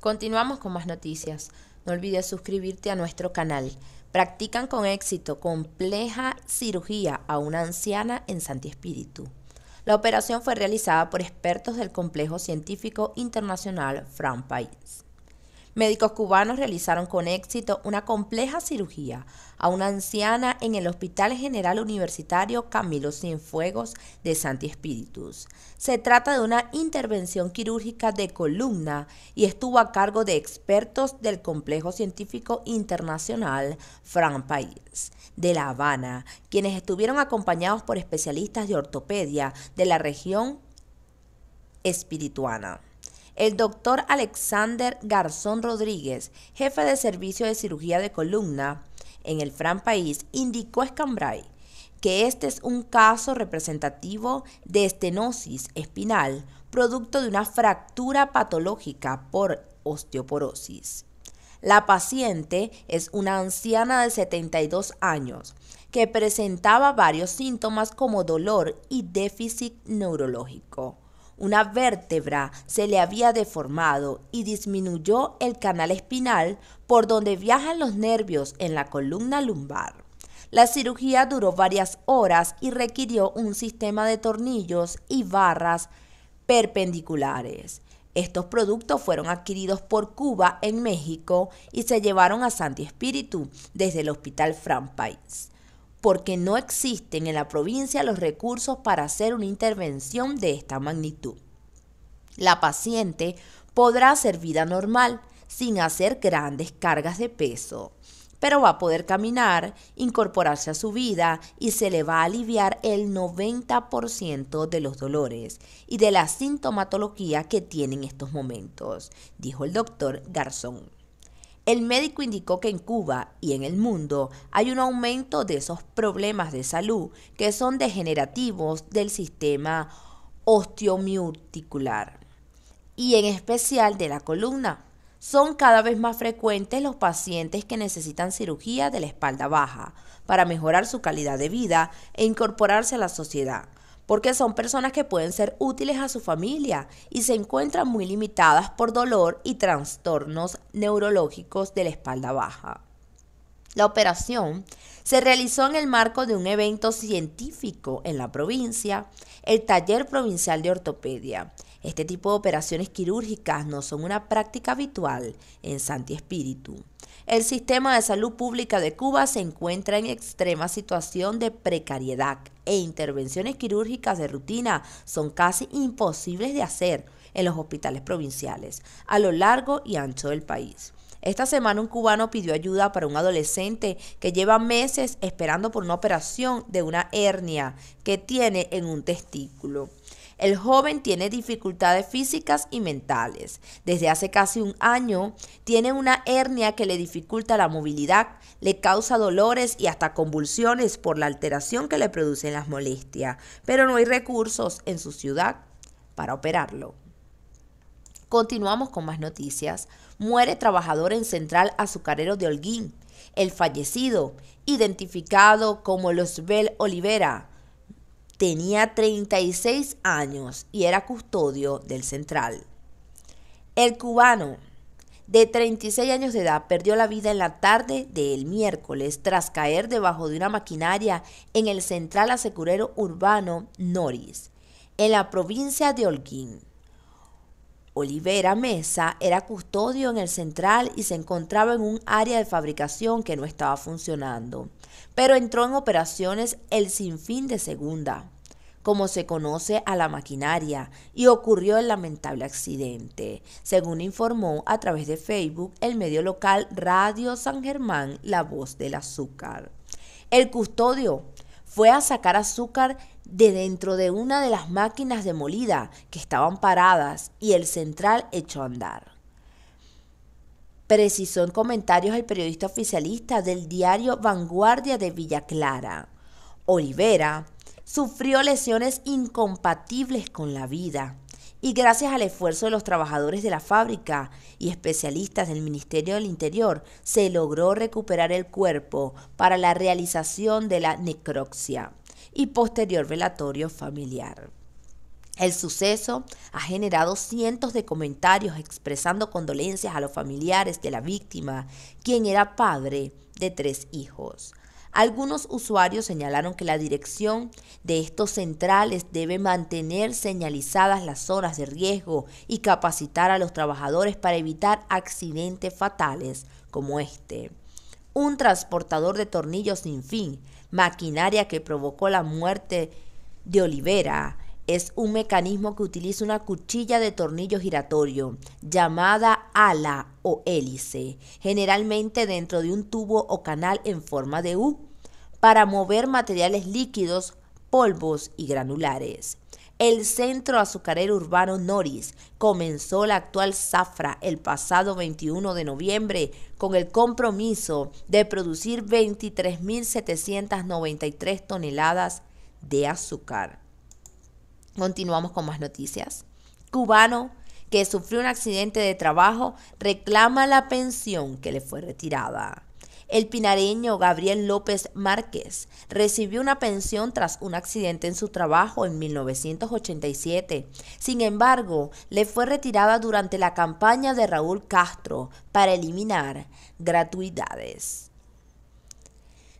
Continuamos con más noticias. No olvides suscribirte a nuestro canal. Practican con éxito compleja cirugía a una anciana en Santi Espíritu. La operación fue realizada por expertos del Complejo Científico Internacional Pais. Médicos cubanos realizaron con éxito una compleja cirugía a una anciana en el Hospital General Universitario Camilo Cienfuegos de Santi Espíritus. Se trata de una intervención quirúrgica de columna y estuvo a cargo de expertos del Complejo Científico Internacional Fran País de La Habana, quienes estuvieron acompañados por especialistas de ortopedia de la región espirituana. El doctor Alexander Garzón Rodríguez, jefe de servicio de cirugía de columna en el Fran País, indicó a Escambray que este es un caso representativo de estenosis espinal, producto de una fractura patológica por osteoporosis. La paciente es una anciana de 72 años que presentaba varios síntomas como dolor y déficit neurológico una vértebra se le había deformado y disminuyó el canal espinal por donde viajan los nervios en la columna lumbar. La cirugía duró varias horas y requirió un sistema de tornillos y barras perpendiculares. Estos productos fueron adquiridos por Cuba en México y se llevaron a Santi Espíritu desde el Hospital Fran porque no existen en la provincia los recursos para hacer una intervención de esta magnitud. La paciente podrá hacer vida normal sin hacer grandes cargas de peso, pero va a poder caminar, incorporarse a su vida y se le va a aliviar el 90% de los dolores y de la sintomatología que tiene en estos momentos, dijo el doctor Garzón. El médico indicó que en Cuba y en el mundo hay un aumento de esos problemas de salud que son degenerativos del sistema osteomiuticular y en especial de la columna. Son cada vez más frecuentes los pacientes que necesitan cirugía de la espalda baja para mejorar su calidad de vida e incorporarse a la sociedad porque son personas que pueden ser útiles a su familia y se encuentran muy limitadas por dolor y trastornos neurológicos de la espalda baja. La operación se realizó en el marco de un evento científico en la provincia, el Taller Provincial de Ortopedia, este tipo de operaciones quirúrgicas no son una práctica habitual en Santi Espíritu. El sistema de salud pública de Cuba se encuentra en extrema situación de precariedad e intervenciones quirúrgicas de rutina son casi imposibles de hacer en los hospitales provinciales a lo largo y ancho del país. Esta semana un cubano pidió ayuda para un adolescente que lleva meses esperando por una operación de una hernia que tiene en un testículo. El joven tiene dificultades físicas y mentales. Desde hace casi un año tiene una hernia que le dificulta la movilidad, le causa dolores y hasta convulsiones por la alteración que le producen las molestias, pero no hay recursos en su ciudad para operarlo. Continuamos con más noticias. Muere trabajador en central azucarero de Holguín. El fallecido, identificado como Losbel Olivera, tenía 36 años y era custodio del central. El cubano, de 36 años de edad, perdió la vida en la tarde del miércoles tras caer debajo de una maquinaria en el central asegurero urbano Noris, en la provincia de Holguín. Olivera Mesa era custodio en el central y se encontraba en un área de fabricación que no estaba funcionando pero entró en operaciones el sinfín de segunda, como se conoce a la maquinaria, y ocurrió el lamentable accidente, según informó a través de Facebook el medio local Radio San Germán, La Voz del Azúcar. El custodio fue a sacar azúcar de dentro de una de las máquinas de que estaban paradas y el central echó a andar precisó en comentarios el periodista oficialista del diario Vanguardia de Villa Clara. Olivera sufrió lesiones incompatibles con la vida y gracias al esfuerzo de los trabajadores de la fábrica y especialistas del Ministerio del Interior, se logró recuperar el cuerpo para la realización de la necropsia y posterior velatorio familiar. El suceso ha generado cientos de comentarios expresando condolencias a los familiares de la víctima, quien era padre de tres hijos. Algunos usuarios señalaron que la dirección de estos centrales debe mantener señalizadas las zonas de riesgo y capacitar a los trabajadores para evitar accidentes fatales como este. Un transportador de tornillos sin fin, maquinaria que provocó la muerte de Olivera, es un mecanismo que utiliza una cuchilla de tornillo giratorio llamada ala o hélice, generalmente dentro de un tubo o canal en forma de U, para mover materiales líquidos, polvos y granulares. El Centro Azucarero Urbano Noris comenzó la actual zafra el pasado 21 de noviembre con el compromiso de producir 23.793 toneladas de azúcar. Continuamos con más noticias. Cubano que sufrió un accidente de trabajo reclama la pensión que le fue retirada. El pinareño Gabriel López Márquez recibió una pensión tras un accidente en su trabajo en 1987. Sin embargo, le fue retirada durante la campaña de Raúl Castro para eliminar gratuidades.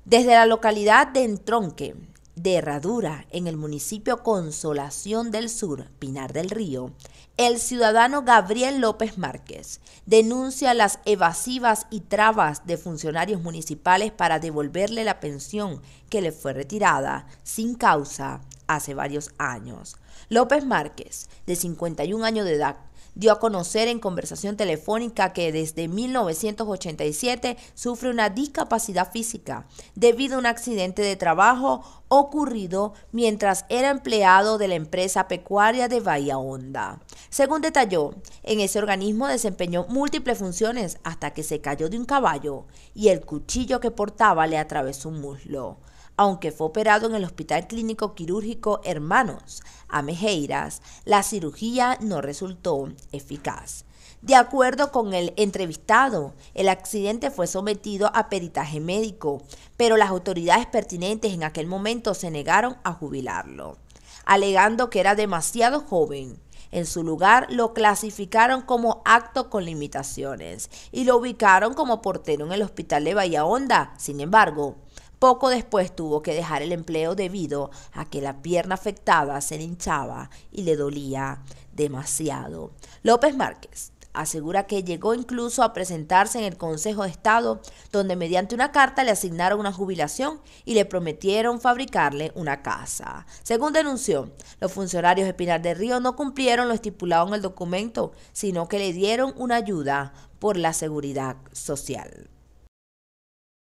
Desde la localidad de Entronque, de Herradura, en el municipio Consolación del Sur, Pinar del Río, el ciudadano Gabriel López Márquez denuncia las evasivas y trabas de funcionarios municipales para devolverle la pensión que le fue retirada sin causa hace varios años. López Márquez, de 51 años de edad, dio a conocer en conversación telefónica que desde 1987 sufre una discapacidad física debido a un accidente de trabajo ocurrido mientras era empleado de la empresa pecuaria de Bahía Honda. Según detalló, en ese organismo desempeñó múltiples funciones hasta que se cayó de un caballo y el cuchillo que portaba le atravesó un muslo aunque fue operado en el Hospital Clínico Quirúrgico Hermanos Amejeiras, la cirugía no resultó eficaz. De acuerdo con el entrevistado, el accidente fue sometido a peritaje médico, pero las autoridades pertinentes en aquel momento se negaron a jubilarlo, alegando que era demasiado joven. En su lugar lo clasificaron como acto con limitaciones y lo ubicaron como portero en el hospital de Bahía Onda, Sin embargo, poco después tuvo que dejar el empleo debido a que la pierna afectada se le hinchaba y le dolía demasiado. López Márquez asegura que llegó incluso a presentarse en el Consejo de Estado, donde mediante una carta le asignaron una jubilación y le prometieron fabricarle una casa. Según denunció, los funcionarios de Pinar de Río no cumplieron lo estipulado en el documento, sino que le dieron una ayuda por la seguridad social.